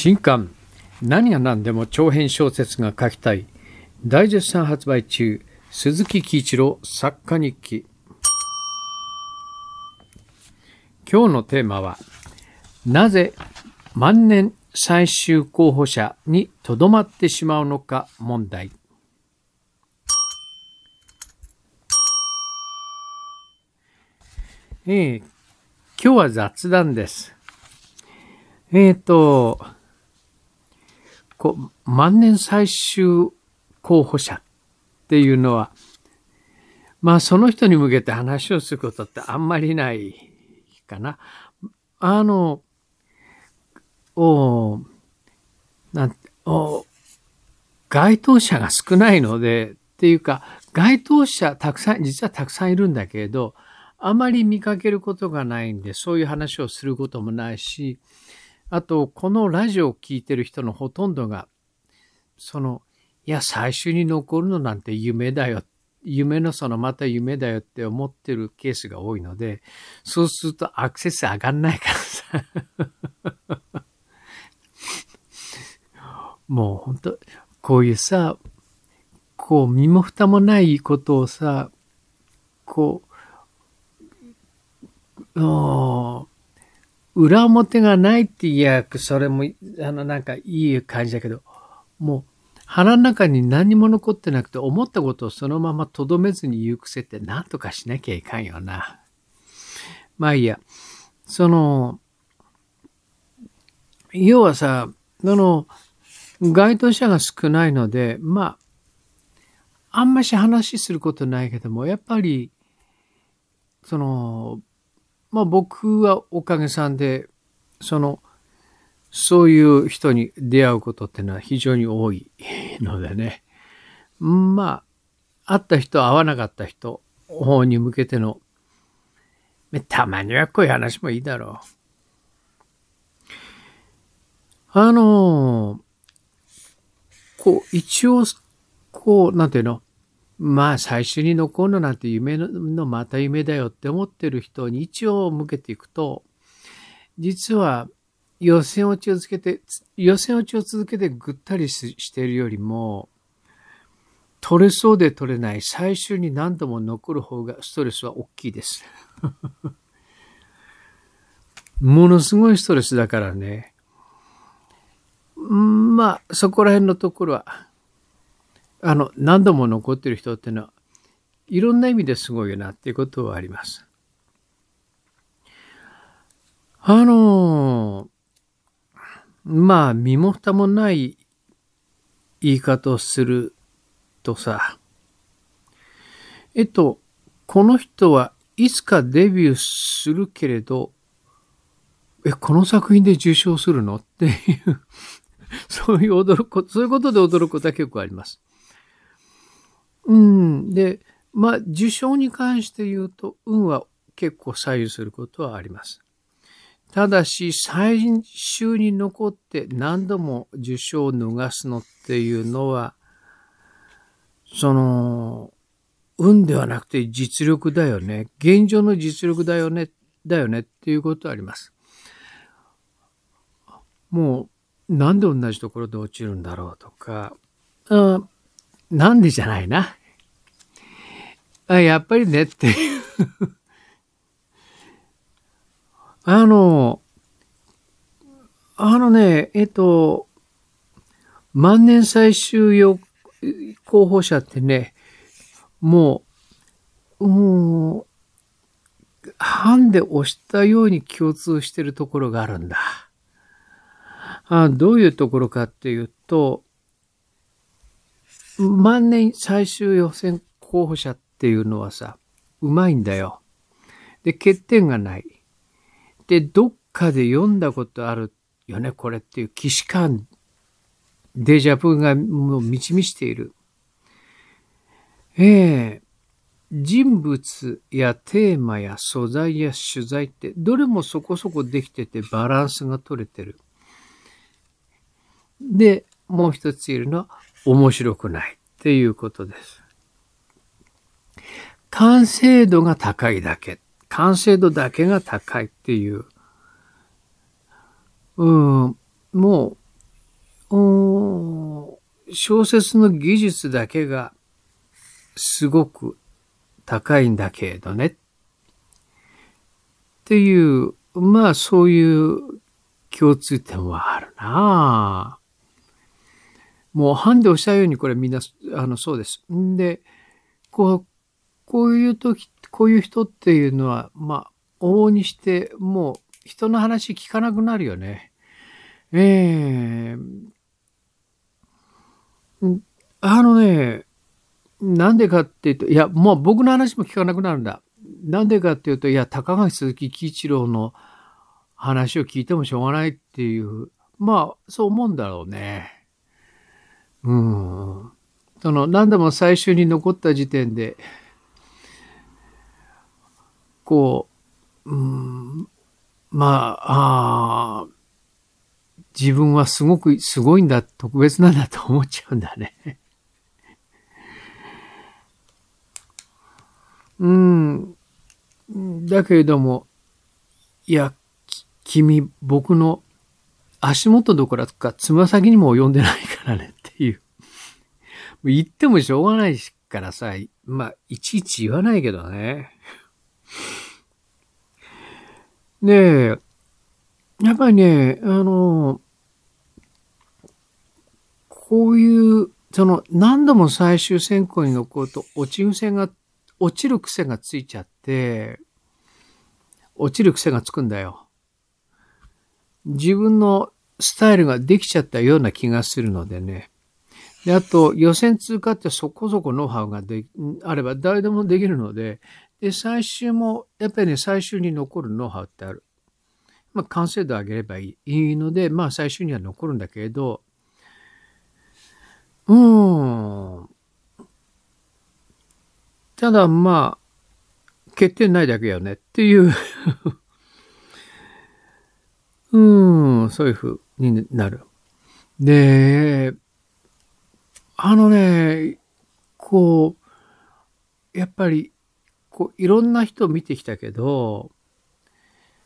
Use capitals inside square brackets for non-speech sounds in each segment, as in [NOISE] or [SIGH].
新刊何が何でも長編小説が書きたい大絶賛発売中鈴木喜一郎作家日記今日のテーマはなぜ万年最終候補者にとどまってしまうのか問題ええー、今日は雑談です。えっ、ー、と、こう、万年最終候補者っていうのは、まあその人に向けて話をすることってあんまりないかな。あの、おなんお該当者が少ないので、っていうか、該当者たくさん、実はたくさんいるんだけれど、あまり見かけることがないんで、そういう話をすることもないし、あと、このラジオを聴いてる人のほとんどが、その、いや、最終に残るのなんて夢だよ。夢のそのまた夢だよって思ってるケースが多いので、そうするとアクセス上がんないからさ。[LAUGHS] もう本当こういうさ、こう身も蓋もないことをさ、こう、裏表がないって言えば、それも、あの、なんかいい感じだけど、もう、腹の中に何も残ってなくて、思ったことをそのままとどめずに言う癖って何とかしなきゃいかんよな。まあいいや。その、要はさ、あの、該当者が少ないので、まあ、あんまし話することないけども、やっぱり、その、まあ僕はおかげさんで、その、そういう人に出会うことってのは非常に多いのでね。まあ、会った人、会わなかった人方に向けての、たまにはこういう話もいいだろう。あの、こう、一応、こう、なんていうの、まあ最初に残るのなんて夢のまた夢だよって思ってる人に一応向けていくと、実は予選落ちを続けて、予選落ちを続けてぐったりしているよりも、取れそうで取れない最終に何度も残る方がストレスは大きいです。[LAUGHS] ものすごいストレスだからね。まあ、そこら辺のところはあの、何度も残ってる人っていうのは、いろんな意味ですごいよなっていうことはあります。あの、まあ、身も蓋もない言い方をするとさ、えっと、この人はいつかデビューするけれど、え、この作品で受賞するのっていう、そういう驚く、そういうことで驚くことは結構あります。うん。で、まあ、受賞に関して言うと、運は結構左右することはあります。ただし、最終に残って何度も受賞を逃すのっていうのは、その、運ではなくて実力だよね。現状の実力だよね、だよねっていうことはあります。もう、なんで同じところで落ちるんだろうとか、ん、なんでじゃないな。あ、やっぱりねっていう [LAUGHS] あの、あのね、えっと、万年最終用候補者ってね、もう、うん、ハンで押したように共通してるところがあるんだ。あどういうところかっていうと、万年最終予選候補者ってっていうのはさ、うまいんだよ。で、欠点がない。で、どっかで読んだことあるよね、これっていう既視感、デジャブがもう満ち満ちている。ええ人物やテーマや素材や取材ってどれもそこそこできててバランスが取れてる。で、もう一ついるのは面白くないっていうことです。完成度が高いだけ。完成度だけが高いっていう。うん、もう、うん、小説の技術だけがすごく高いんだけどね。っていう、まあそういう共通点はあるなもうハンデをしたようにこれみんな、あの、そうです。んで、こう、こういう時、こういう人っていうのは、まあ、往々にして、もう人の話聞かなくなるよね。ええー、あのね、なんでかっていうと、いや、もう僕の話も聞かなくなるんだ。なんでかっていうと、いや、高橋鈴木喜一郎の話を聞いてもしょうがないっていう、まあ、そう思うんだろうね。うん。その、何でも最終に残った時点で、構、うん、まあ、あ自分はすごく、すごいんだ、特別なんだと思っちゃうんだね。うん。だけれども、いや、君、僕の足元どころか、つま先にも及んでないからねっていう。言ってもしょうがないからさ、まあ、いちいち言わないけどね。で、やっぱりね、あの、こういう、その何度も最終選考に残ると落ち癖が、落ちる癖がついちゃって、落ちる癖がつくんだよ。自分のスタイルができちゃったような気がするのでね。で、あと予選通過ってそこそこノウハウがであれば誰でもできるので、で、最終も、やっぱりね、最終に残るノウハウってある。まあ、完成度を上げればいいので、まあ、最終には残るんだけれど、うん。ただ、まあ、欠点ないだけよねっていう [LAUGHS] うん、そういうふうになる。で、あのね、こう、やっぱりこういろんな人を見てきたけど、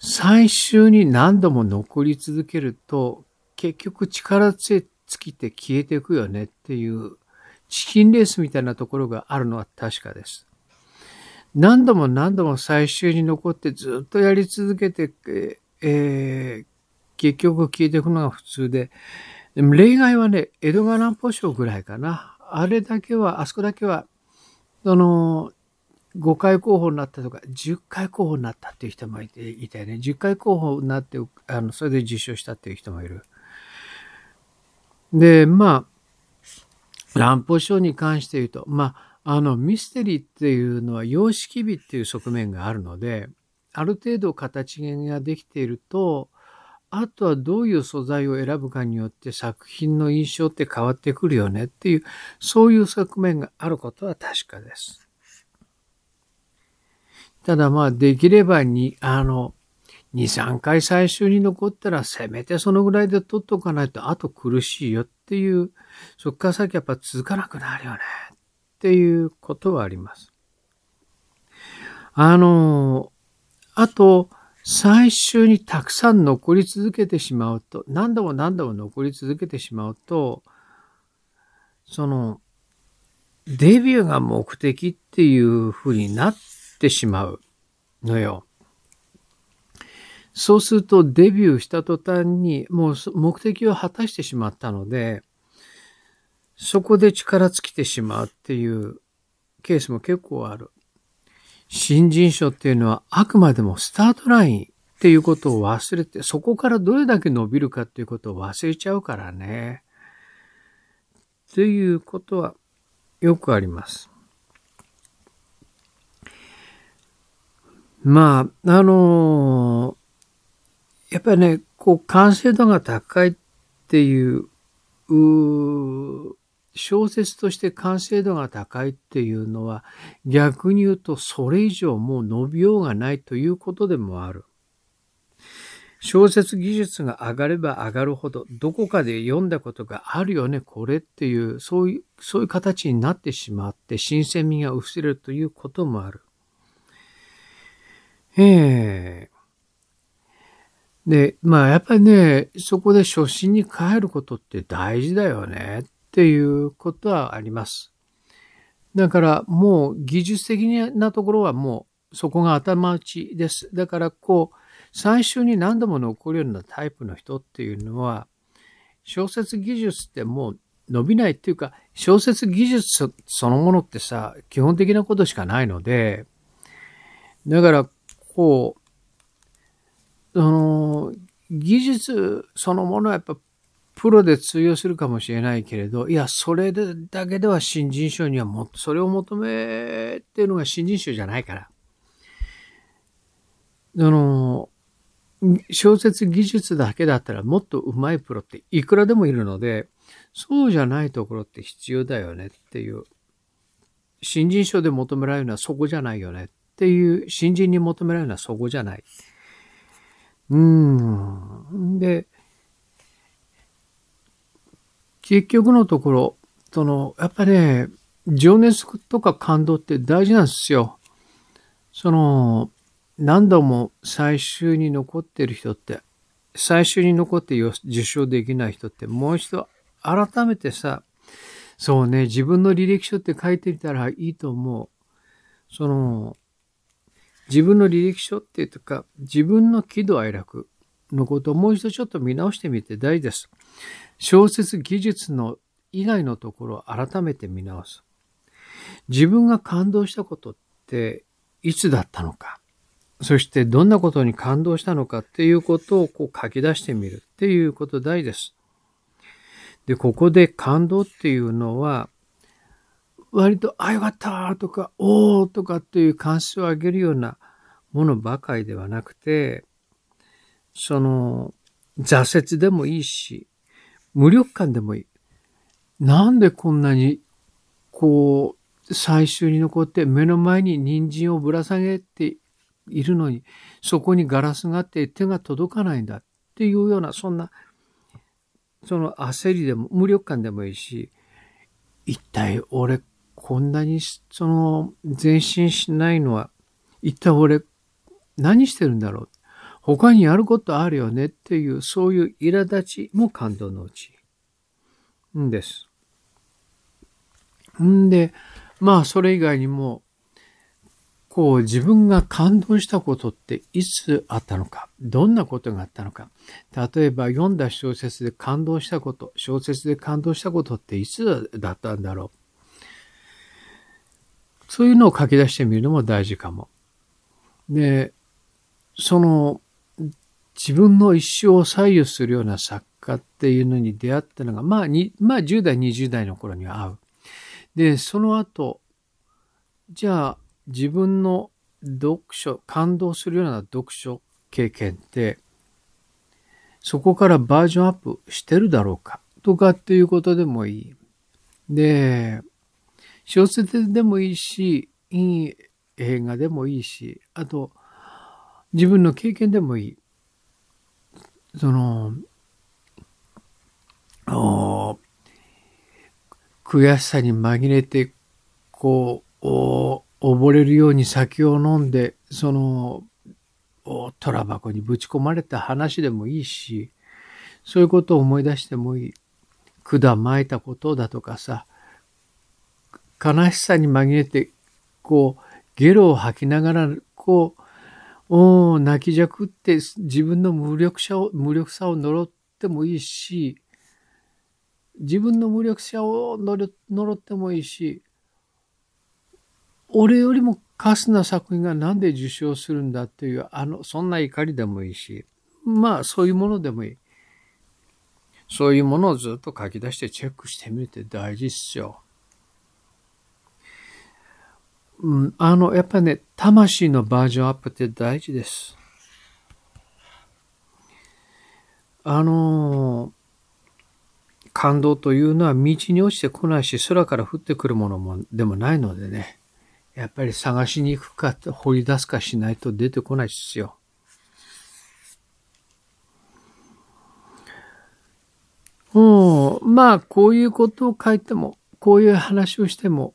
最終に何度も残り続けると、結局力尽きて消えていくよねっていう、チキンレースみたいなところがあるのは確かです。何度も何度も最終に残ってずっとやり続けて、えー、結局消えていくのが普通で、でも例外はね、江戸川乱歩賞ぐらいかな。あれだけは、あそこだけは、その、5回候補になったとか、10回候補になったっていう人もいていたよね。10回候補になって、あの、それで受賞したっていう人もいる。で、まあ、乱歩賞に関して言うと、まあ、あの、ミステリーっていうのは様式美っていう側面があるので、ある程度形ができていると、あとはどういう素材を選ぶかによって作品の印象って変わってくるよねっていう、そういう側面があることは確かです。ただまあ、できればに、あの、2、3回最終に残ったら、せめてそのぐらいで取っとかないと、あと苦しいよっていう、そっから先やっぱ続かなくなるよね、っていうことはあります。あの、あと、最終にたくさん残り続けてしまうと、何度も何度も残り続けてしまうと、その、デビューが目的っていうふうになってしまう。のよ。そうするとデビューした途端にもう目的を果たしてしまったので、そこで力尽きてしまうっていうケースも結構ある。新人賞っていうのはあくまでもスタートラインっていうことを忘れて、そこからどれだけ伸びるかっていうことを忘れちゃうからね。ということはよくあります。まあ、あのー、やっぱりね、こう、完成度が高いっていう、う小説として完成度が高いっていうのは、逆に言うと、それ以上もう伸びようがないということでもある。小説技術が上がれば上がるほど、どこかで読んだことがあるよね、これっていう、そういう、そういう形になってしまって、新鮮味が薄れるということもある。ええで、まあやっぱりね、そこで初心に帰ることって大事だよねっていうことはあります。だからもう技術的なところはもうそこが頭打ちです。だからこう、最初に何度も残るようなタイプの人っていうのは、小説技術ってもう伸びないっていうか、小説技術そのものってさ、基本的なことしかないので、だから構、その、技術そのものはやっぱプロで通用するかもしれないけれど、いや、それだけでは新人賞にはも、それを求めてるのが新人賞じゃないから。その、小説技術だけだったらもっと上手いプロっていくらでもいるので、そうじゃないところって必要だよねっていう。新人賞で求められるのはそこじゃないよね。っていう新人に求められるのはそこじゃない。うん。で、結局のところ、その、やっぱね、情熱とか感動って大事なんですよ。その、何度も最終に残ってる人って、最終に残って受賞できない人って、もう一度改めてさ、そうね、自分の履歴書って書いてみたらいいと思う。その、自分の履歴書っていうか、自分の喜怒哀楽のことをもう一度ちょっと見直してみて大事です。小説技術の以外のところを改めて見直す。自分が感動したことっていつだったのか、そしてどんなことに感動したのかっていうことをこう書き出してみるっていうこと大事です。で、ここで感動っていうのは割と、あ、よかったとか、おーとかっていう関数を上げるようなものばかりではなくて、その、挫折でもいいし、無力感でもいい。なんでこんなに、こう、最終に残って目の前に人参をぶら下げているのに、そこにガラスがあって手が届かないんだっていうような、そんな、その焦りでも無力感でもいいし、一体俺こんなにその前進しないのは一体俺何してるんだろう他にやることあるよねっていうそういう苛立ちも感動のうちんです。んでまあそれ以外にもこう自分が感動したことっていつあったのかどんなことがあったのか例えば読んだ小説で感動したこと小説で感動したことっていつだったんだろうそういうのを書き出してみるのも大事かも。で、その、自分の一生を左右するような作家っていうのに出会ったのが、まあ、まあ、10代、20代の頃には合う。で、その後、じゃあ、自分の読書、感動するような読書経験って、そこからバージョンアップしてるだろうかとかっていうことでもいい。で、小説でもいいし、いい映画でもいいし、あと、自分の経験でもいい。その、悔しさに紛れて、こう、溺れるように酒を飲んで、その、虎箱にぶち込まれた話でもいいし、そういうことを思い出してもいい。管巻いたことだとかさ、悲しさに紛れて、こう、ゲロを吐きながら、こう、お泣きじゃくって自分の無力さを、無力さを呪ってもいいし、自分の無力者を呪ってもいいし、俺よりもカスな作品がなんで受賞するんだという、あの、そんな怒りでもいいし、まあ、そういうものでもいい。そういうものをずっと書き出してチェックしてみるって大事っすよ。うん、あの、やっぱりね、魂のバージョンアップって大事です。あの感動というのは道に落ちてこないし、空から降ってくるものもでもないのでね、やっぱり探しに行くか、掘り出すかしないと出てこないですよ。うん、まあ、こういうことを書いても、こういう話をしても、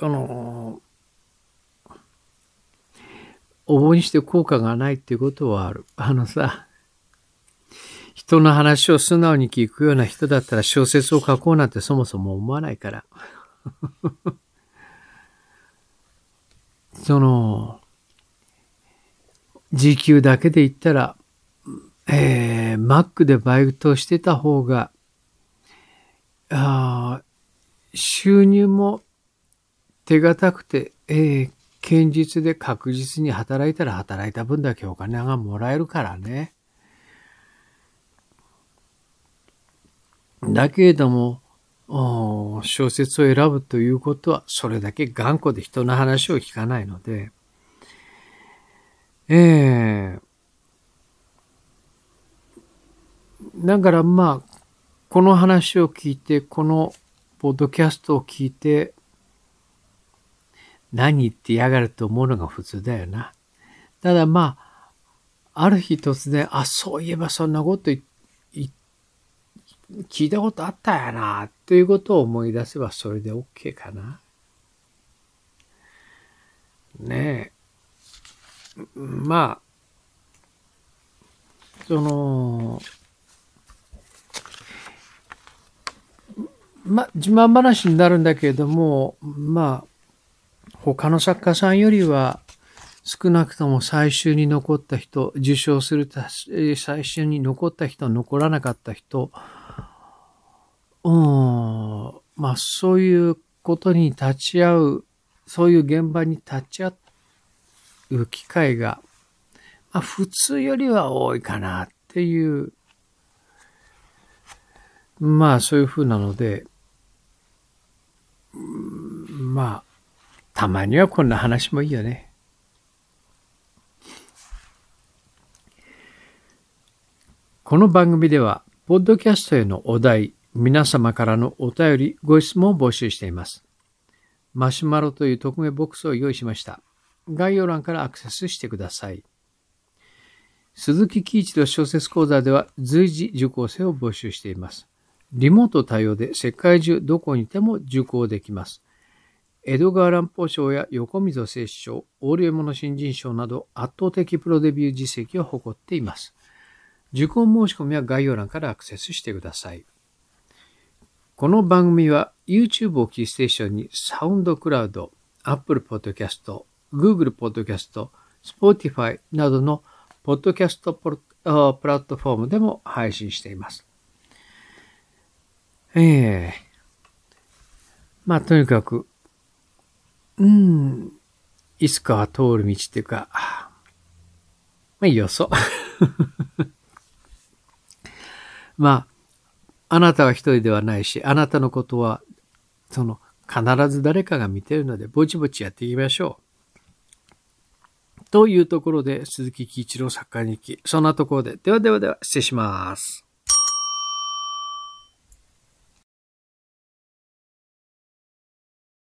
あのーお棒にして効果がないっていうことはある。あのさ、人の話を素直に聞くような人だったら小説を書こうなんてそもそも思わないから。[LAUGHS] その、時給だけで言ったら、えー、マックでバイトしてた方が、あ収入も手堅くて、えー、堅実で確実に働いたら働いた分だけお金がもらえるからね。だけれども、小説を選ぶということは、それだけ頑固で人の話を聞かないので、ええー、だからまあ、この話を聞いて、このポッドキャストを聞いて、何言ってやがると思うのが普通だよな。ただまあ、ある日突然、あ、そういえばそんなこと聞いたことあったやな、ということを思い出せばそれで OK かな。ねえ。まあ、その、ま、自慢話になるんだけれども、まあ、他の作家さんよりは少なくとも最終に残った人、受賞する最終に残った人、残らなかった人、うん、まあそういうことに立ち会う、そういう現場に立ち会う機会が、まあ普通よりは多いかなっていう、まあそういうふうなので、まあたまにはこんな話もいいよね。この番組では、ポッドキャストへのお題、皆様からのお便り、ご質問を募集しています。マシュマロという匿名ボックスを用意しました。概要欄からアクセスしてください。鈴木喜一の小説講座では随時受講生を募集しています。リモート対応で世界中どこにいても受講できます。エドガー・ランポー賞や横溝正史賞、オーリエモの新人賞など圧倒的プロデビュー実績を誇っています。受講申し込みは概要欄からアクセスしてください。この番組は YouTube をキーステーションにサウンドクラウド、Apple Podcast、Google Podcast、Spotify などのポッドキャストプラットフォームでも配信しています。ええー、まあ、とにかくうん、いつかは通る道っていうか、まあ、よそ。[LAUGHS] まあ、あなたは一人ではないし、あなたのことは、その、必ず誰かが見てるので、ぼちぼちやっていきましょう。というところで、鈴木喜一郎作家に行き、そんなところで、ではではでは、失礼します。